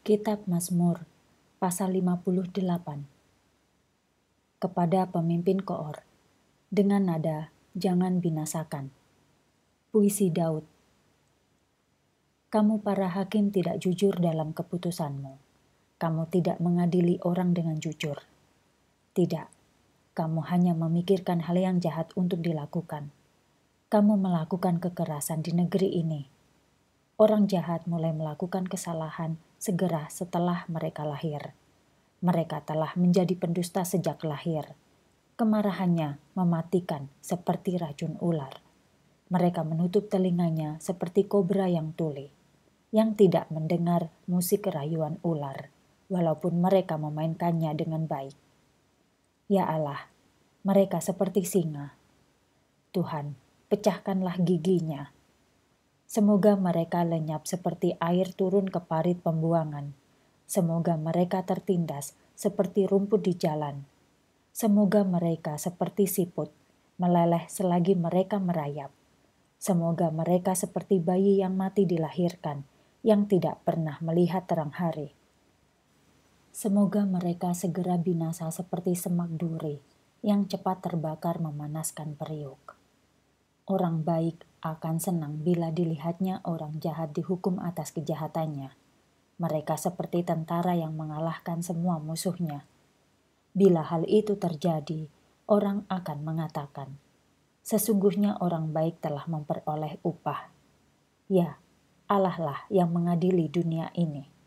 Kitab Mazmur pasal 58 Kepada pemimpin koor dengan nada jangan binasakan. Puisi Daud Kamu para hakim tidak jujur dalam keputusanmu. Kamu tidak mengadili orang dengan jujur. Tidak, kamu hanya memikirkan hal yang jahat untuk dilakukan. Kamu melakukan kekerasan di negeri ini. Orang jahat mulai melakukan kesalahan segera setelah mereka lahir. Mereka telah menjadi pendusta sejak lahir. Kemarahannya mematikan seperti racun ular. Mereka menutup telinganya seperti kobra yang tuli, yang tidak mendengar musik rayuan ular, walaupun mereka memainkannya dengan baik. Ya Allah, mereka seperti singa. Tuhan, pecahkanlah giginya Semoga mereka lenyap seperti air turun ke parit pembuangan. Semoga mereka tertindas seperti rumput di jalan. Semoga mereka seperti siput, meleleh selagi mereka merayap. Semoga mereka seperti bayi yang mati dilahirkan, yang tidak pernah melihat terang hari. Semoga mereka segera binasa seperti semak duri yang cepat terbakar memanaskan periuk. Orang baik akan senang bila dilihatnya orang jahat dihukum atas kejahatannya. Mereka seperti tentara yang mengalahkan semua musuhnya. Bila hal itu terjadi, orang akan mengatakan, "Sesungguhnya orang baik telah memperoleh upah." Ya, Allah lah yang mengadili dunia ini.